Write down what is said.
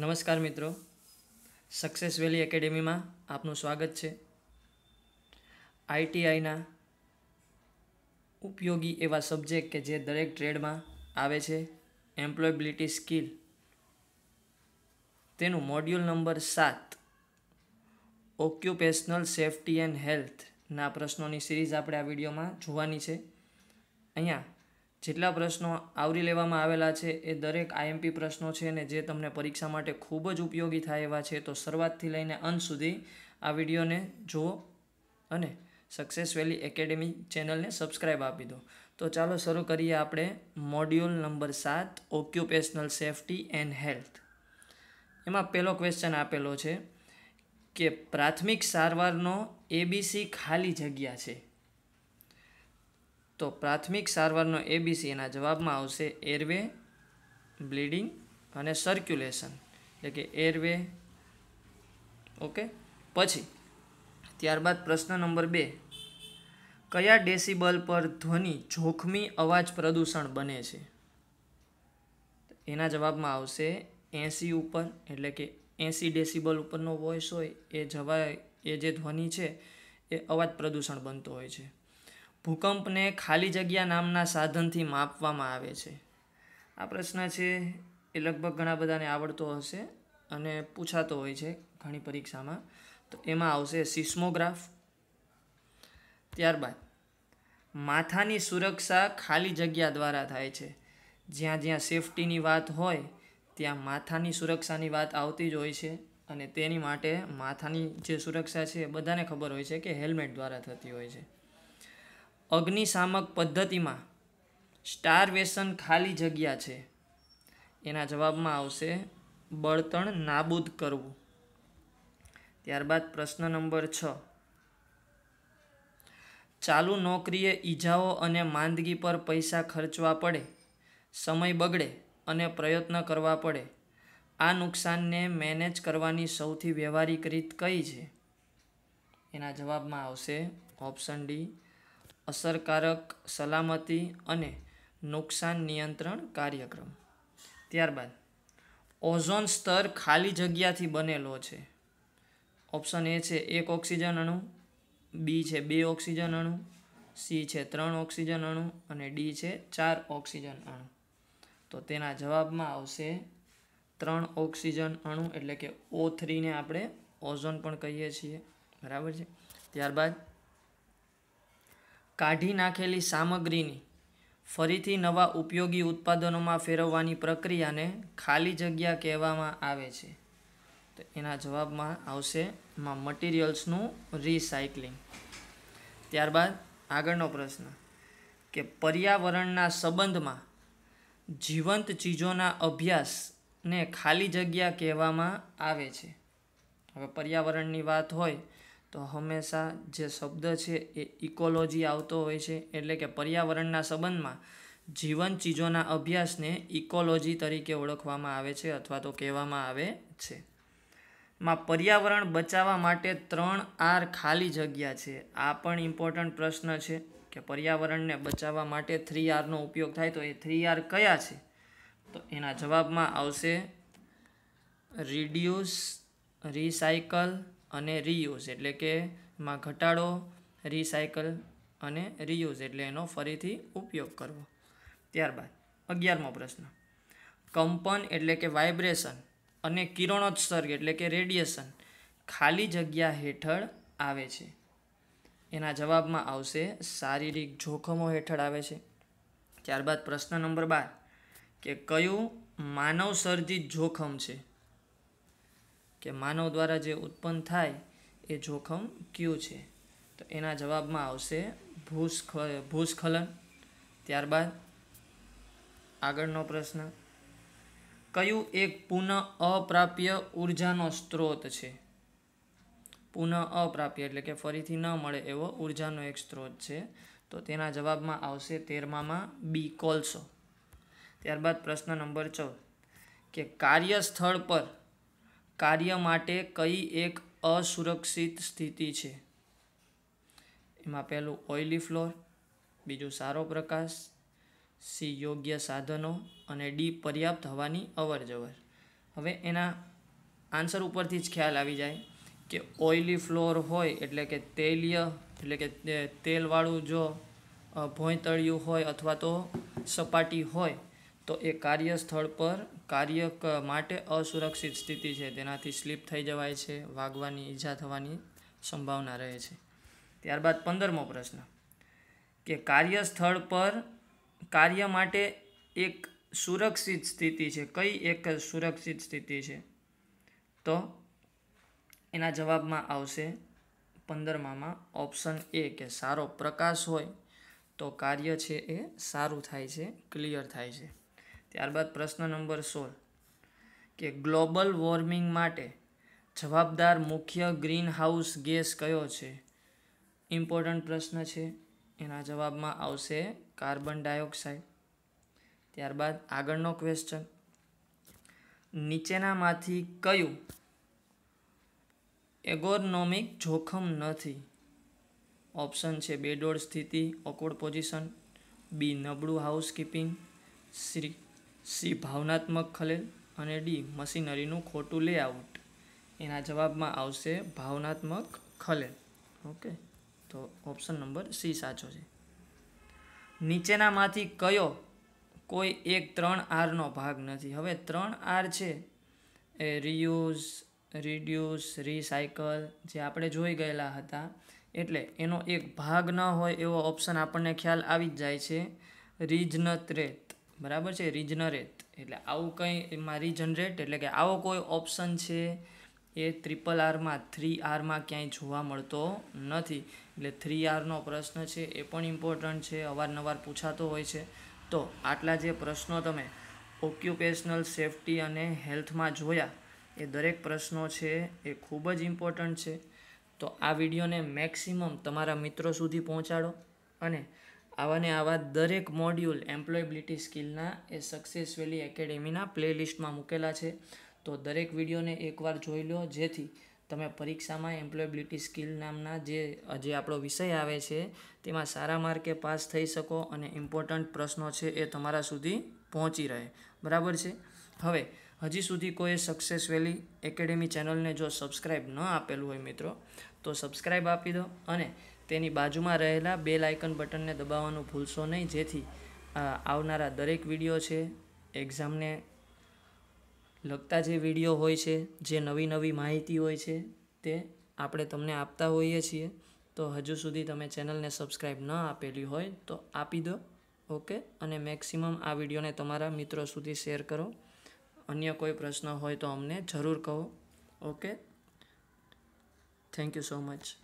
નમસ્કાર મિત્રો સક્સેસ વેલી એકેડેમીમાં આપનું સ્વાગત છે આઈટીઆઈના ઉપયોગી એવા સબ્જેક્ટ કે જે દરેક ટ્રેડમાં આવે છે એમ્પ્લોયબિલિટી સ્કિલ તેનું મોડ્યુલ નંબર સાત ઓક્યુપેશનલ સેફ્ટી એન્ડ હેલ્થના પ્રશ્નોની સિરીઝ આપણે આ વિડીયોમાં જોવાની છે અહીંયા જેટલા પ્રશ્નો આવરી લેવામાં આવેલા છે એ દરેક આઈએમપી પ્રશ્નો છે ને જે તમને પરીક્ષા માટે ખૂબ જ ઉપયોગી થાય એવા છે તો શરૂઆતથી લઈને અંત સુધી આ વિડીયોને જુઓ અને સક્સેસ વેલી એકેડેમી ચેનલને સબસ્ક્રાઈબ આપી દો તો ચાલો શરૂ કરીએ આપણે મોડ્યુલ નંબર સાત ઓક્યુપેશનલ સેફટી એન્ડ હેલ્થ એમાં પહેલો ક્વેશ્ચન આપેલો છે કે પ્રાથમિક સારવારનો એબીસી ખાલી જગ્યા છે તો પ્રાથમિક સારવારનો એબીસી એના જવાબમાં આવશે એરવે બ્લીડિંગ અને સર્ક્યુલેશન એટલે કે એરવે ઓકે પછી ત્યારબાદ પ્રશ્ન નંબર બે કયા ડેસિબલ પર ધ્વનિ જોખમી અવાજ પ્રદૂષણ બને છે એના જવાબમાં આવશે એંસી ઉપર એટલે કે એંસી ડેસિબલ ઉપરનો વોઇસ હોય એ જવા એ જે ધ્વનિ છે એ અવાજ પ્રદૂષણ બનતો હોય છે ભૂકંપને ખાલી જગ્યા નામના સાધનથી માપવામાં આવે છે આ પ્રશ્ન છે એ લગભગ ઘણા બધાને આવડતો હશે અને પૂછાતો હોય છે ઘણી પરીક્ષામાં તો એમાં આવશે સિસ્મોગ્રાફ ત્યારબાદ માથાની સુરક્ષા ખાલી જગ્યા દ્વારા થાય છે જ્યાં જ્યાં સેફટીની વાત હોય ત્યાં માથાની સુરક્ષાની વાત આવતી જ હોય છે અને તેની માટે માથાની જે સુરક્ષા છે એ બધાને ખબર હોય છે કે હેલ્મેટ દ્વારા થતી હોય છે અગ્નિશામક પદ્ધતિમાં સ્ટાર સ્ટારવેશન ખાલી જગ્યા છે એના જવાબમાં આવશે બળતણ નાબૂદ કરવું ત્યારબાદ પ્રશ્ન નંબર છ ચાલુ નોકરીએ ઈજાઓ અને માંદગી પર પૈસા ખર્ચવા પડે સમય બગડે અને પ્રયત્ન કરવા પડે આ નુકસાનને મેનેજ કરવાની સૌથી વ્યવહારિક રીત કઈ છે એના જવાબમાં આવશે ઓપ્શન ડી અસરકારક સલામતી અને નુકસાન નિયંત્રણ કાર્યક્રમ ત્યારબાદ ઓઝોન સ્તર ખાલી જગ્યાથી બનેલો છે ઓપ્શન એ છે એક ઓક્સિજન અણુ બી છે બે ઓક્સિજન અણુ સી છે ત્રણ ઓક્સિજન અણુ અને ડી છે ચાર ઓક્સિજન અણુ તો તેના જવાબમાં આવશે ત્રણ ઓક્સિજન અણુ એટલે કે ઓ થ્રીને આપણે ઓઝોન પણ કહીએ છીએ બરાબર છે ત્યારબાદ કાઢી નાખેલી સામગ્રીની ફરીથી નવા ઉપયોગી ઉત્પાદનોમાં ફેરવવાની પ્રક્રિયાને ખાલી જગ્યા કહેવામાં આવે છે તો એના જવાબમાં આવશે એમાં મટીરિયલ્સનું રિસાયકલિંગ ત્યારબાદ આગળનો પ્રશ્ન કે પર્યાવરણના સંબંધમાં જીવંત ચીજોના અભ્યાસને ખાલી જગ્યા કહેવામાં આવે છે હવે પર્યાવરણની વાત હોય તો હંમેશા જે શબ્દ છે એ ઇકોલોજી આવતો હોય છે એટલે કે પર્યાવરણના સંબંધમાં જીવન ચીજોના અભ્યાસને ઇકોલોજી તરીકે ઓળખવામાં આવે છે અથવા તો કહેવામાં આવે છે માં પર્યાવરણ બચાવવા માટે ત્રણ આર ખાલી જગ્યા છે આ પણ ઇમ્પોર્ટન્ટ પ્રશ્ન છે કે પર્યાવરણને બચાવવા માટે થ્રી આરનો ઉપયોગ થાય તો એ થ્રી આર કયા છે તો એના જવાબમાં આવશે રિડ્યુસ રિસાયકલ અને રીયુઝ એટલે કે માં ઘટાડો રિસાયકલ અને રીયુઝ એટલે એનો ફરીથી ઉપયોગ કરવો ત્યારબાદ અગિયારમો પ્રશ્ન કંપન એટલે કે વાઇબ્રેશન અને કિરણોત્સર્ગ એટલે કે રેડિયેશન ખાલી જગ્યા હેઠળ આવે છે એના જવાબમાં આવશે શારીરિક જોખમો હેઠળ આવે છે ત્યારબાદ પ્રશ્ન નંબર બાર કે કયું માનવસર્જિત જોખમ છે કે માનવ દ્વારા જે ઉત્પન્ન થાય એ જોખમ કયું છે તો એના જવાબમાં આવશે ભૂસ્ખ ભૂસ્ખલન ત્યારબાદ આગળનો પ્રશ્ન કયું એક પુનઃ અપ્રાપ્ય ઉર્જાનો સ્ત્રોત છે પુનઃ અપ્રાપ્ય એટલે કે ફરીથી ન મળે એવો ઉર્જાનો એક સ્ત્રોત છે તો તેના જવાબમાં આવશે તેરમામાં બી કોલસો ત્યારબાદ પ્રશ્ન નંબર ચૌદ કે કાર્યસ્થળ પર કાર્ય માટે કઈ એક અસુરક્ષિત સ્થિતિ છે એમાં પહેલું ઓઇલી ફ્લોર બીજું સારો પ્રકાશ સી યોગ્ય સાધનો અને ડી પર્યાપ્ત હવાની અવરજવર હવે એના આન્સર ઉપરથી જ ખ્યાલ આવી જાય કે ઓઇલી ફ્લોર હોય એટલે કે તેલીય એટલે કે તેલવાળું જો ભોંયતળિયું હોય અથવા તો સપાટી હોય તો એ કાર્યસ્થળ પર કાર્ય માટે અસુરક્ષિત સ્થિતિ છે તેનાથી સ્લીપ થઈ જવાય છે વાગવાની ઈજા થવાની સંભાવના રહે છે ત્યારબાદ પંદરમો પ્રશ્ન કે કાર્યસ્થળ પર કાર્ય માટે એક સુરક્ષિત સ્થિતિ છે કઈ એક સુરક્ષિત સ્થિતિ છે તો એના જવાબમાં આવશે પંદરમામાં ઓપ્શન એ કે સારો પ્રકાશ હોય તો કાર્ય છે એ સારું થાય છે ક્લિયર થાય છે ત્યારબાદ પ્રશ્ન નંબર સોળ કે ગ્લોબલ વોર્મિંગ માટે જવાબદાર મુખ્ય ગ્રીન હાઉસ ગેસ કયો છે ઇમ્પોર્ટન્ટ પ્રશ્ન છે એના જવાબમાં આવશે કાર્બન ડાયોક્સાઇડ ત્યારબાદ આગળનો ક્વેશ્ચન નીચેનામાંથી કયું એગોનોમિક જોખમ નથી ઓપ્શન છે બેડોળ સ્થિતિ ઓકવર્ડ પોઝિશન બી નબળું હાઉસકીપિંગ શ્રી સી ભાવનાત્મક ખલેલ અને ડી મશીનરીનું ખોટું લેઆઉટ એના જવાબમાં આવશે ભાવનાત્મક ખલેલ ઓકે તો ઓપ્શન નંબર સી સાચો છે નીચેનામાંથી કયો કોઈ એક ત્રણ આરનો ભાગ નથી હવે ત્રણ આર છે એ રિયુઝ રિડ્યુસ રિસાયકલ જે આપણે જોઈ ગયેલા હતા એટલે એનો એક ભાગ ન હોય એવો ઓપ્શન આપણને ખ્યાલ આવી જ જાય છે રીજનત્રે બરાબર છે રિજનરેટ એટલે આવું કંઈ એમાં રીજનરેટ એટલે કે આવો કોઈ ઓપ્શન છે એ ટ્રિપલ આરમાં થ્રી આરમાં ક્યાંય જોવા મળતો નથી એટલે થ્રી આરનો પ્રશ્ન છે એ પણ ઇમ્પોર્ટન્ટ છે અવારનવાર પૂછાતો હોય છે તો આટલા જે પ્રશ્નો તમે ઓક્યુપેશનલ સેફટી અને હેલ્થમાં જોયા એ દરેક પ્રશ્નો છે એ ખૂબ જ ઇમ્પોર્ટન્ટ છે તો આ વિડીયોને મેક્સિમમ તમારા મિત્રો સુધી પહોંચાડો અને આવાને આવા દરેક મોડ્યુલ એમ્પ્લોયબિલિટી સ્કિલના એ સક્સેસ વેલી એકેડેમીના પ્લેલિસ્ટમાં મૂકેલા છે તો દરેક વિડીયોને એકવાર જોઈ લો જેથી તમે પરીક્ષામાં એમ્પ્લોયબિલિટી સ્કિલ નામના જે જે આપણો વિષય આવે છે તેમાં સારા માર્કે પાસ થઈ શકો અને ઇમ્પોર્ટન્ટ પ્રશ્નો છે એ તમારા સુધી પહોંચી રહે બરાબર છે હવે હજી સુધી કોઈ સક્સેસ વેલી એકેડેમી ચેનલને જો સબસ્ક્રાઈબ ન આપેલું હોય મિત્રો તો સબસ્ક્રાઈબ આપી દો અને તેની બાજુમાં રહેલા બેલ આઇકન બટનને દબાવવાનું ભૂલશો નહીં જેથી આવનારા દરેક વિડીયો છે એક્ઝામને લગતા જે વિડીયો હોય છે જે નવી નવી માહિતી હોય છે તે આપણે તમને આપતા હોઈએ છીએ તો હજુ સુધી તમે ચેનલને સબસ્ક્રાઈબ ન આપેલી હોય તો આપી દો ઓકે અને મેક્સિમમ આ વિડીયોને તમારા મિત્રો સુધી શેર કરો અન્ય કોઈ પ્રશ્ન હોય તો અમને જરૂર કહો okay thank you so much